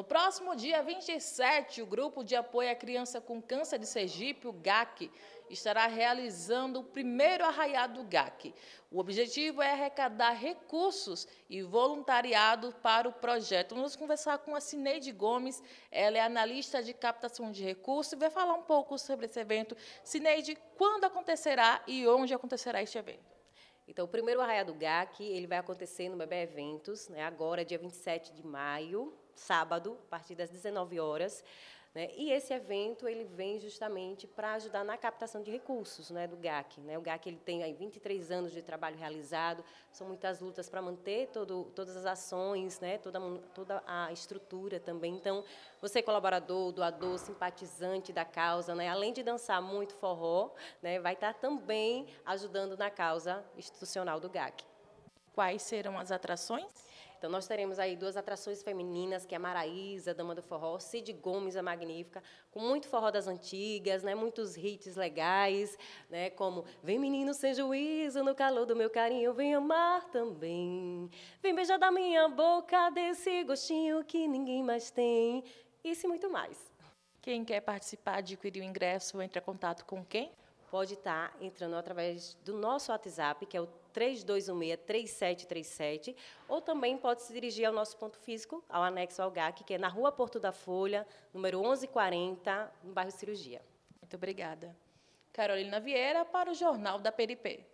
No próximo dia 27, o Grupo de Apoio à Criança com Câncer de Sergipe, o GAC, estará realizando o primeiro arraiado do GAC. O objetivo é arrecadar recursos e voluntariado para o projeto. Vamos conversar com a Cineide Gomes, ela é analista de captação de recursos e vai falar um pouco sobre esse evento. Cineide, quando acontecerá e onde acontecerá este evento? Então, o primeiro Arraia do GAC, ele vai acontecer no Bebê Eventos, né, agora, dia 27 de maio, sábado, a partir das 19 horas. Né? E esse evento ele vem justamente para ajudar na captação de recursos né, do GAC. Né? O GAC ele tem aí, 23 anos de trabalho realizado, são muitas lutas para manter todo, todas as ações, né, toda, toda a estrutura também. Então, você é colaborador, doador, simpatizante da causa, né, além de dançar muito forró, né, vai estar tá também ajudando na causa institucional do GAC. Quais serão as atrações? Então, nós teremos aí duas atrações femininas, que é a Maraísa, Dama do Forró, Cid Gomes, a Magnífica, com muito forró das antigas, né, muitos hits legais, né, como Vem menino sem juízo, no calor do meu carinho, vem amar também. Vem beijar da minha boca desse gostinho que ninguém mais tem. Isso e muito mais. Quem quer participar, adquirir o ingresso, entra em contato com quem? pode estar tá entrando através do nosso WhatsApp, que é o 3216-3737, ou também pode se dirigir ao nosso ponto físico, ao anexo ao GAC, que é na Rua Porto da Folha, número 1140, no bairro Cirurgia. Muito obrigada. Carolina Vieira, para o Jornal da Peripé.